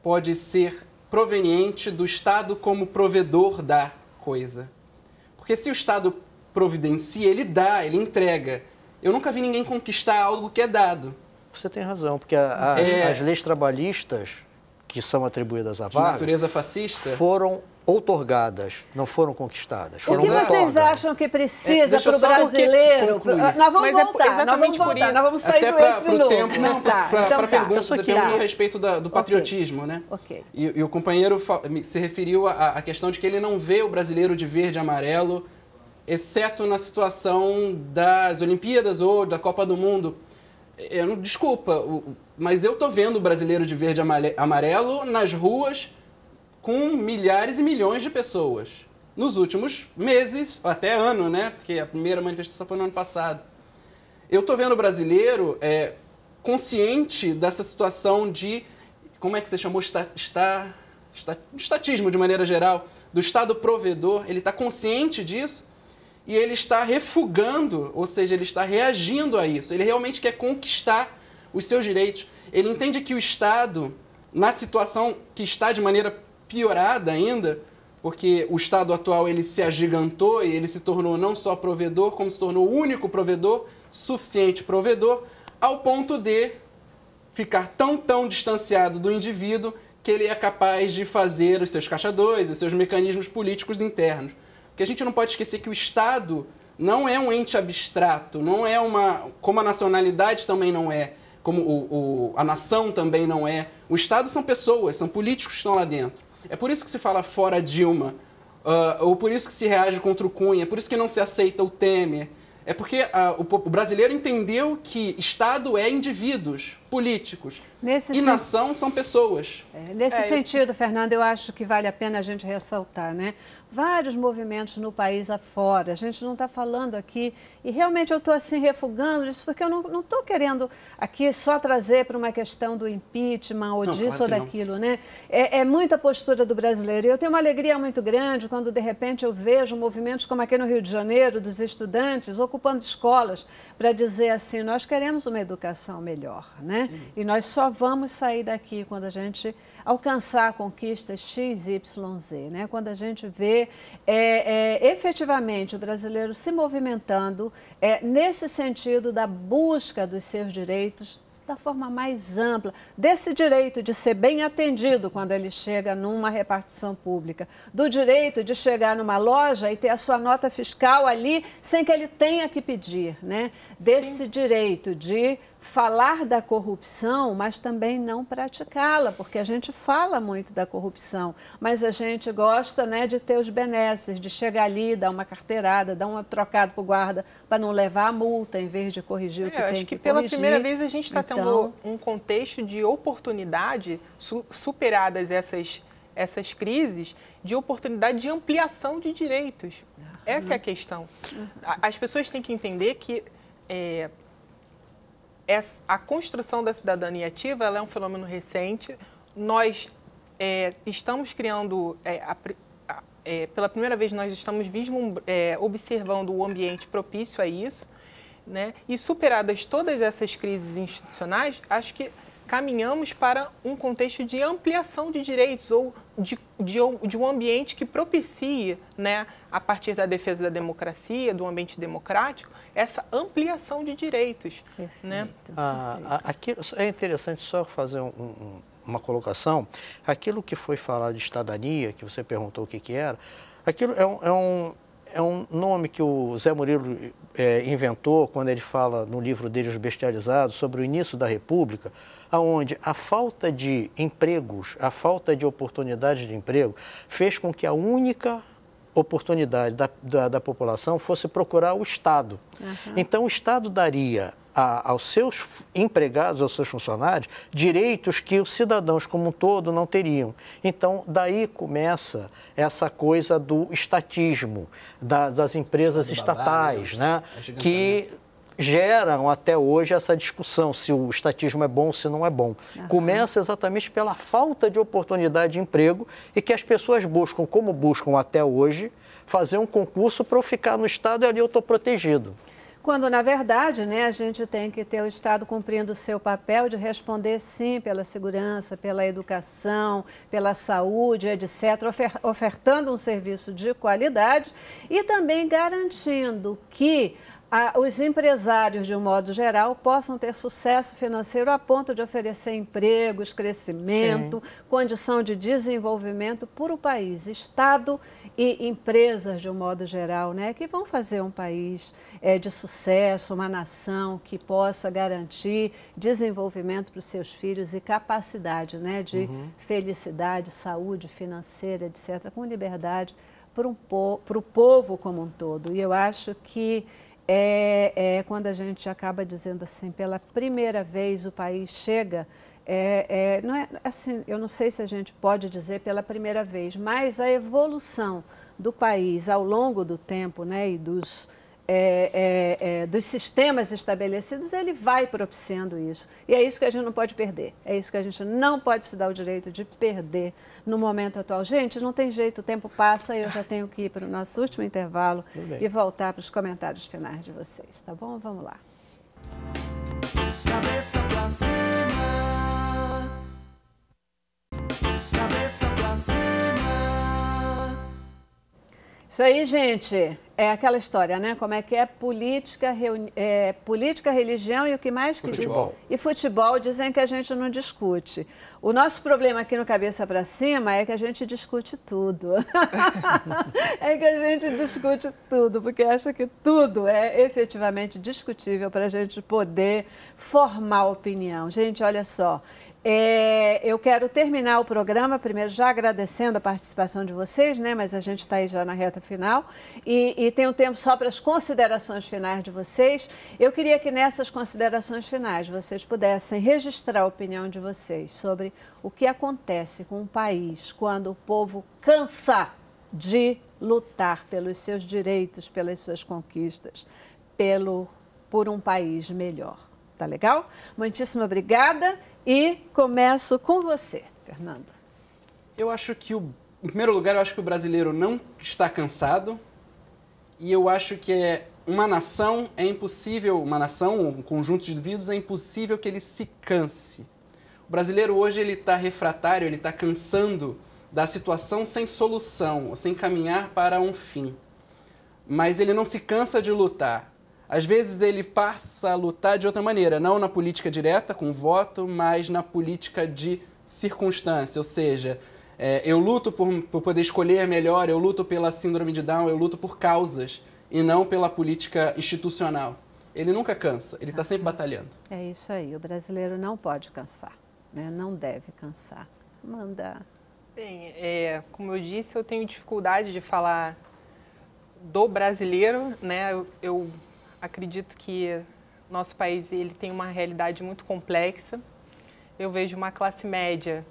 pode ser proveniente do Estado como provedor da coisa? Porque se o Estado providencia, ele dá, ele entrega. Eu nunca vi ninguém conquistar algo que é dado. Você tem razão, porque a, a, é... as leis trabalhistas que são atribuídas à Vargas. De natureza fascista? Foram outorgadas, não foram conquistadas. Foram o que vocês acham que precisa é, para o brasileiro? nós vamos Mas é voltar, é nós vamos voltar, nós vamos sair Até do eixo de Tempo, não, tá, para então, tá. perguntas, tá. a respeito da, do patriotismo, okay. né? Okay. E, e, o companheiro se referiu à questão de que ele não vê o brasileiro de verde e amarelo, exceto na situação das Olimpíadas ou da Copa do Mundo. Eu, desculpa, mas eu tô vendo o brasileiro de verde e amarelo nas ruas com milhares e milhões de pessoas. Nos últimos meses, até ano, né? Porque a primeira manifestação foi no ano passado. Eu tô vendo o brasileiro é, consciente dessa situação de. Como é que você chamou? Está, está, está, estatismo, de maneira geral, do Estado provedor. Ele está consciente disso e ele está refugando, ou seja, ele está reagindo a isso. Ele realmente quer conquistar os seus direitos. Ele entende que o Estado, na situação que está de maneira piorada ainda, porque o Estado atual ele se agigantou e ele se tornou não só provedor, como se tornou o único provedor, suficiente provedor, ao ponto de ficar tão, tão distanciado do indivíduo que ele é capaz de fazer os seus caixa dois, os seus mecanismos políticos internos. Porque a gente não pode esquecer que o Estado não é um ente abstrato, não é uma. como a nacionalidade também não é como o, o, a nação também não é. O Estado são pessoas, são políticos que estão lá dentro. É por isso que se fala fora Dilma, uh, ou por isso que se reage contra o Cunha, é por isso que não se aceita o Temer. É porque uh, o, o, brasileiro entendeu que Estado é indivíduos, políticos, nesse e sen... nação são pessoas. É, nesse é, sentido, eu... Fernando, eu acho que vale a pena a gente ressaltar, né? vários movimentos no país afora. A gente não está falando aqui, e realmente eu estou assim refugando isso porque eu não estou querendo aqui só trazer para uma questão do impeachment ou não, disso claro ou daquilo, não. né? É, é muita postura do brasileiro. E eu tenho uma alegria muito grande quando, de repente, eu vejo movimentos como aqui no Rio de Janeiro, dos estudantes ocupando escolas, para dizer assim, nós queremos uma educação melhor, né? Sim. E nós só vamos sair daqui quando a gente alcançar a conquista X, Y, Z, né? Quando a gente vê é, é, efetivamente o brasileiro se movimentando é, nesse sentido da busca dos seus direitos da forma mais ampla, desse direito de ser bem atendido quando ele chega numa repartição pública, do direito de chegar numa loja e ter a sua nota fiscal ali sem que ele tenha que pedir, né? desse Sim. direito de falar da corrupção, mas também não praticá-la, porque a gente fala muito da corrupção, mas a gente gosta né, de ter os benesses, de chegar ali, dar uma carteirada, dar uma trocada para o guarda para não levar a multa, em vez de corrigir é, o que é, tem acho que, que pela corrigir. primeira vez a gente está então... tendo um contexto de oportunidade, su superadas essas, essas crises, de oportunidade de ampliação de direitos. Essa é a questão. As pessoas têm que entender que é, a construção da cidadania ativa é um fenômeno recente. Nós é, estamos criando, é, a, a, é, pela primeira vez, nós estamos é, observando o ambiente propício a isso. Né? E superadas todas essas crises institucionais, acho que caminhamos para um contexto de ampliação de direitos ou de, de, de, um ambiente que propicie, né, a partir da defesa da democracia, do ambiente democrático, essa ampliação de direitos. Né? Ah, aqui é interessante só fazer um, um, uma colocação. Aquilo que foi falado de cidadania, que você perguntou o que, que era, aquilo é um, é um é um nome que o Zé Murilo é, inventou quando ele fala no livro dele, Os Bestializados, sobre o início da República, aonde a falta de empregos, a falta de oportunidades de emprego, fez com que a única oportunidade da, da, da população fosse procurar o Estado. Uhum. Então, o Estado daria a, aos seus empregados, aos seus funcionários, direitos que os cidadãos como um todo não teriam. Então, daí começa essa coisa do estatismo, da, das empresas estatais, né? É que geram até hoje essa discussão se o estatismo é bom, se não é bom. Aham. Começa exatamente pela falta de oportunidade de emprego e que as pessoas buscam, como buscam até hoje, fazer um concurso para eu ficar no Estado e ali eu estou protegido. Quando, na verdade, né, a gente tem que ter o Estado cumprindo o seu papel de responder sim pela segurança, pela educação, pela saúde, etc., ofertando um serviço de qualidade e também garantindo que a, os empresários, de um modo geral, possam ter sucesso financeiro a ponto de oferecer empregos, crescimento, Sim. condição de desenvolvimento para o país, Estado e empresas, de um modo geral, né, que vão fazer um país é, de sucesso, uma nação que possa garantir desenvolvimento para os seus filhos e capacidade né, de uhum. felicidade, saúde financeira, etc., com liberdade para um po o povo como um todo. E eu acho que é, é quando a gente acaba dizendo assim, pela primeira vez o país chega é, é, não é assim, eu não sei se a gente pode dizer pela primeira vez, mas a evolução do país ao longo do tempo, né, e dos é, é, é, dos sistemas estabelecidos, ele vai propiciando isso. E é isso que a gente não pode perder. É isso que a gente não pode se dar o direito de perder no momento atual. Gente, não tem jeito, o tempo passa e eu já tenho que ir para o nosso último intervalo e voltar para os comentários finais de vocês, tá bom? Vamos lá. Cabeça pra cima. Cabeça pra cima. Isso aí, gente. É aquela história, né? Como é que é política, reuni... é, política religião e o que mais que futebol. E futebol dizem que a gente não discute. O nosso problema aqui no Cabeça para Cima é que a gente discute tudo. [laughs] é que a gente discute tudo, porque acha que tudo é efetivamente discutível para a gente poder formar opinião. Gente, olha só, é, eu quero terminar o programa, primeiro já agradecendo a participação de vocês, né? Mas a gente está aí já na reta final e, e tem tempo só para as considerações finais de vocês. Eu queria que nessas considerações finais vocês pudessem registrar a opinião de vocês sobre o que acontece com um país quando o povo cansa de lutar pelos seus direitos, pelas suas conquistas, pelo por um país melhor. Tá legal? Muitíssimo obrigada e começo com você, Fernando. Eu acho que, o, em primeiro lugar, eu acho que o brasileiro não está cansado e eu acho que é uma nação é impossível, uma nação, um conjunto de indivíduos é impossível que ele se canse. O brasileiro hoje ele está refratário, ele está cansando da situação sem solução, sem caminhar para um fim. Mas ele não se cansa de lutar. Às vezes ele passa a lutar de outra maneira, não na política direta, com voto, mas na política de circunstância, ou seja, é, eu luto por, por poder escolher melhor, eu luto pela síndrome de Down, eu luto por causas e não pela política institucional. Ele nunca cansa, ele está ah, sempre batalhando. É isso aí, o brasileiro não pode cansar, né? não deve cansar. Manda. Bem, é, como eu disse, eu tenho dificuldade de falar do brasileiro, né? eu, eu acredito que nosso país ele tem uma realidade muito complexa. Eu vejo uma classe média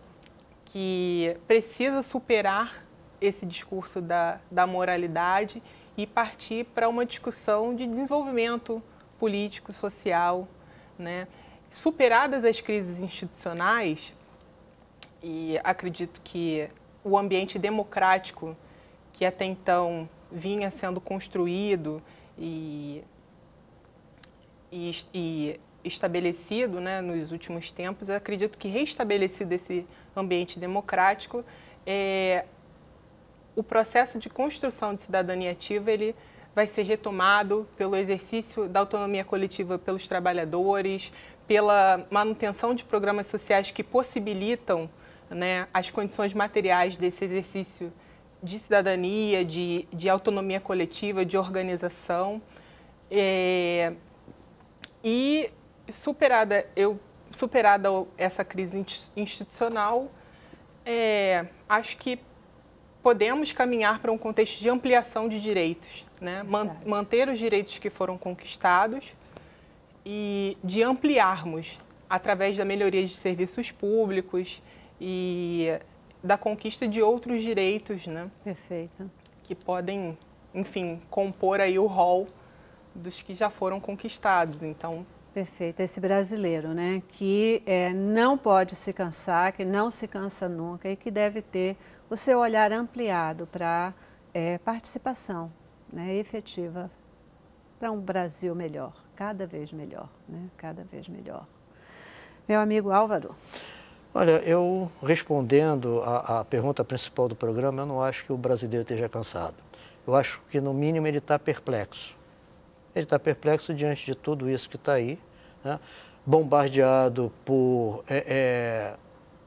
que precisa superar esse discurso da, da moralidade e partir para uma discussão de desenvolvimento político, social. Né? Superadas as crises institucionais, e acredito que o ambiente democrático que até então vinha sendo construído e e, e estabelecido né, nos últimos tempos, acredito que reestabelecido esse ambiente democrático, é, o processo de construção de cidadania ativa ele vai ser retomado pelo exercício da autonomia coletiva pelos trabalhadores, pela manutenção de programas sociais que possibilitam né, as condições materiais desse exercício de cidadania, de, de autonomia coletiva, de organização. É, e superada, eu, superada essa crise institucional, é, acho que podemos caminhar para um contexto de ampliação de direitos, né? Man manter os direitos que foram conquistados e de ampliarmos através da melhoria de serviços públicos e da conquista de outros direitos, né? Perfeito. Que podem, enfim, compor aí o rol dos que já foram conquistados. Então, Perfeito, esse brasileiro, né? Que é, não pode se cansar, que não se cansa nunca e que deve ter o seu olhar ampliado para é, participação né, efetiva para um Brasil melhor, cada vez melhor, né? Cada vez melhor. Meu amigo Álvaro. Olha, eu respondendo à pergunta principal do programa, eu não acho que o brasileiro esteja cansado. Eu acho que, no mínimo, ele está perplexo ele está perplexo diante de tudo isso que está aí, né? bombardeado por é, é,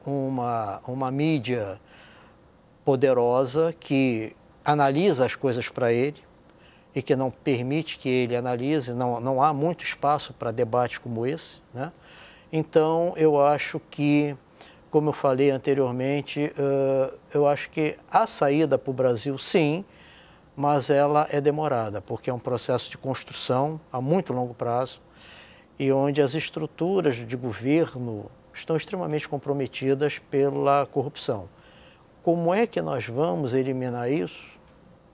uma, uma mídia poderosa que analisa as coisas para ele e que não permite que ele analise, não, não há muito espaço para debate como esse. Né? Então, eu acho que, como eu falei anteriormente, uh, eu acho que a saída para o Brasil, sim, mas ela é demorada, porque é um processo de construção a muito longo prazo e onde as estruturas de governo estão extremamente comprometidas pela corrupção. Como é que nós vamos eliminar isso?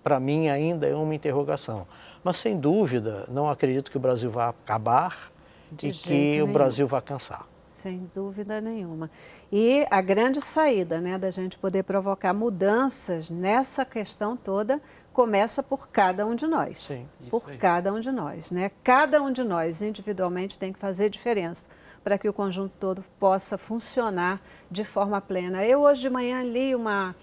Para mim, ainda é uma interrogação. Mas, sem dúvida, não acredito que o Brasil vá acabar de e que nenhum. o Brasil vá cansar. Sem dúvida nenhuma. E a grande saída né, da gente poder provocar mudanças nessa questão toda começa por cada um de nós. Sim, por aí. cada um de nós, né? Cada um de nós individualmente tem que fazer diferença para que o conjunto todo possa funcionar de forma plena. Eu hoje de manhã li uma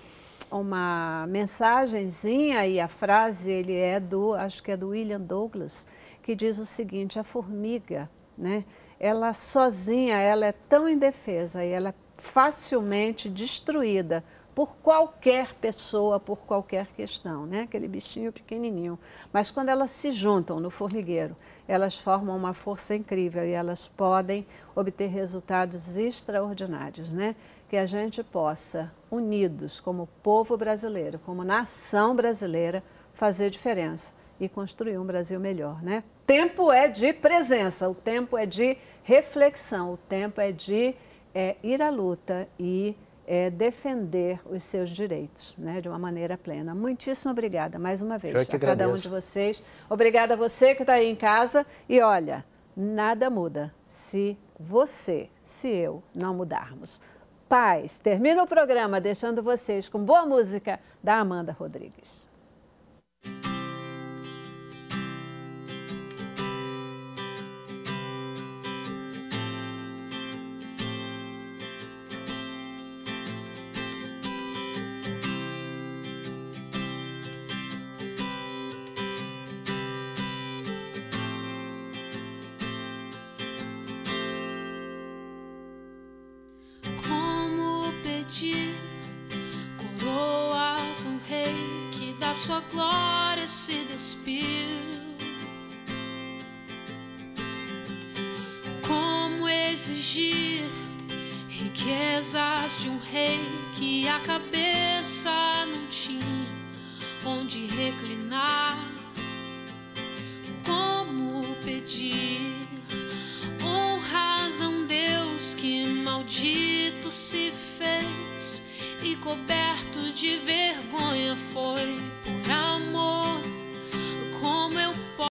uma mensagenzinha e a frase ele é do, acho que é do William Douglas, que diz o seguinte: a formiga, né? Ela sozinha, ela é tão indefesa e ela é facilmente destruída por qualquer pessoa, por qualquer questão, né? Aquele bichinho pequenininho. Mas quando elas se juntam no formigueiro, elas formam uma força incrível e elas podem obter resultados extraordinários, né? Que a gente possa, unidos como povo brasileiro, como nação brasileira, fazer diferença e construir um Brasil melhor, né? Tempo é de presença, o tempo é de reflexão, o tempo é de é, ir à luta e é, defender os seus direitos né, de uma maneira plena. Muitíssimo obrigada mais uma vez é a cada um de vocês. Obrigada a você que está aí em casa. E olha, nada muda se você, se eu não mudarmos. Paz. Termina o programa deixando vocês com boa música da Amanda Rodrigues.